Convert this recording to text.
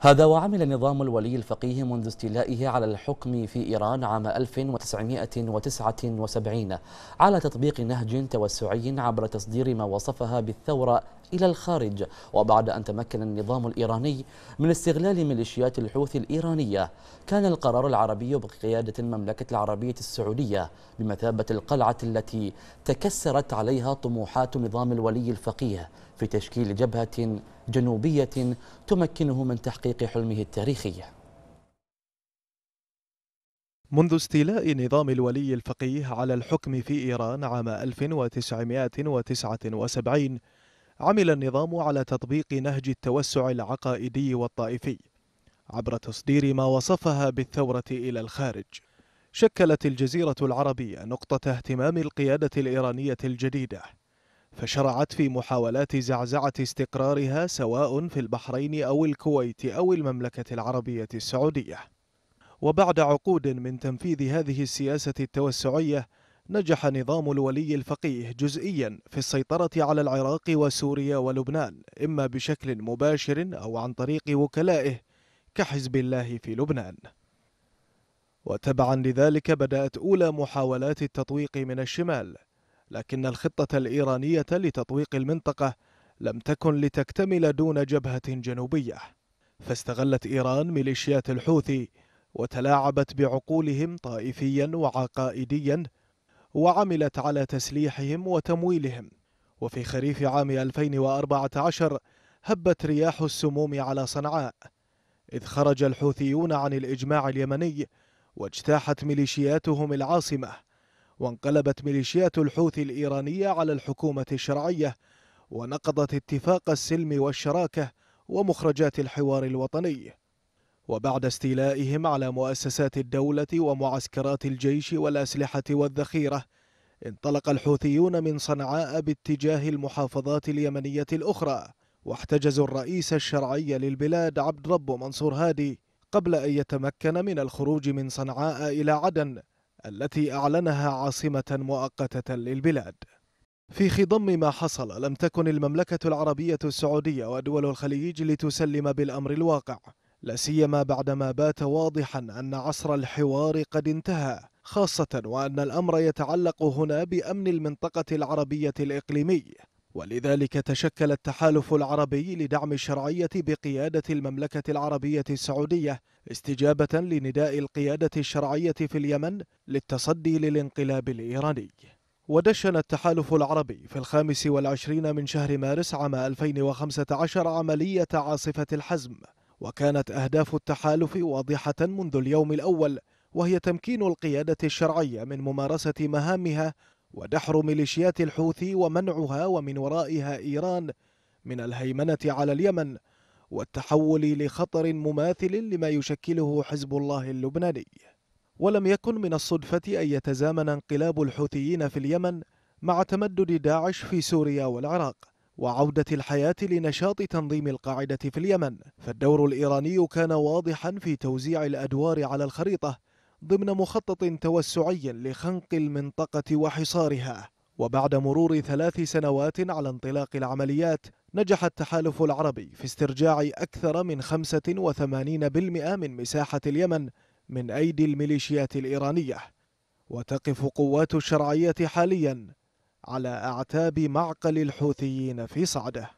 هذا وعمل نظام الولي الفقيه منذ استيلائه على الحكم في إيران عام 1979 على تطبيق نهج توسعي عبر تصدير ما وصفها بالثورة إلى الخارج وبعد أن تمكن النظام الإيراني من استغلال ميليشيات الحوثي الإيرانية كان القرار العربي بقيادة المملكة العربية السعودية بمثابة القلعة التي تكسرت عليها طموحات نظام الولي الفقيه في تشكيل جبهة جنوبية تمكنه من تحقيق حلمه التاريخي منذ استيلاء نظام الولي الفقيه على الحكم في إيران عام 1979 عمل النظام على تطبيق نهج التوسع العقائدي والطائفي عبر تصدير ما وصفها بالثورة إلى الخارج شكلت الجزيرة العربية نقطة اهتمام القيادة الإيرانية الجديدة فشرعت في محاولات زعزعة استقرارها سواء في البحرين أو الكويت أو المملكة العربية السعودية وبعد عقود من تنفيذ هذه السياسة التوسعية نجح نظام الولي الفقيه جزئيا في السيطرة على العراق وسوريا ولبنان إما بشكل مباشر أو عن طريق وكلائه كحزب الله في لبنان وتبعا لذلك بدأت أولى محاولات التطويق من الشمال لكن الخطة الإيرانية لتطويق المنطقة لم تكن لتكتمل دون جبهة جنوبية فاستغلت إيران ميليشيات الحوثي وتلاعبت بعقولهم طائفيا وعقائديا وعملت على تسليحهم وتمويلهم وفي خريف عام 2014 هبت رياح السموم على صنعاء إذ خرج الحوثيون عن الإجماع اليمني واجتاحت ميليشياتهم العاصمة وانقلبت ميليشيات الحوثي الإيرانية على الحكومة الشرعية ونقضت اتفاق السلم والشراكة ومخرجات الحوار الوطني وبعد استيلائهم على مؤسسات الدولة ومعسكرات الجيش والأسلحة والذخيرة انطلق الحوثيون من صنعاء باتجاه المحافظات اليمنية الأخرى واحتجزوا الرئيس الشرعي للبلاد عبد رب منصور هادي قبل أن يتمكن من الخروج من صنعاء إلى عدن التي أعلنها عاصمة مؤقتة للبلاد في خضم ما حصل لم تكن المملكة العربية السعودية ودول الخليج لتسلم بالأمر الواقع لا سيما بعدما بات واضحا أن عصر الحوار قد انتهى خاصة وأن الأمر يتعلق هنا بأمن المنطقة العربية الإقليمي ولذلك تشكل التحالف العربي لدعم الشرعية بقيادة المملكة العربية السعودية استجابة لنداء القيادة الشرعية في اليمن للتصدي للانقلاب الإيراني ودشن التحالف العربي في الخامس والعشرين من شهر مارس عام 2015 عملية عاصفة الحزم وكانت أهداف التحالف واضحة منذ اليوم الأول وهي تمكين القيادة الشرعية من ممارسة مهامها ودحر ميليشيات الحوثي ومنعها ومن ورائها إيران من الهيمنة على اليمن والتحول لخطر مماثل لما يشكله حزب الله اللبناني ولم يكن من الصدفة أن يتزامن انقلاب الحوثيين في اليمن مع تمدد داعش في سوريا والعراق وعودة الحياة لنشاط تنظيم القاعدة في اليمن فالدور الإيراني كان واضحا في توزيع الأدوار على الخريطة ضمن مخطط توسعي لخنق المنطقة وحصارها وبعد مرور ثلاث سنوات على انطلاق العمليات نجح التحالف العربي في استرجاع أكثر من 85% من مساحة اليمن من أيدي الميليشيات الإيرانية وتقف قوات الشرعية حاليا على أعتاب معقل الحوثيين في صعده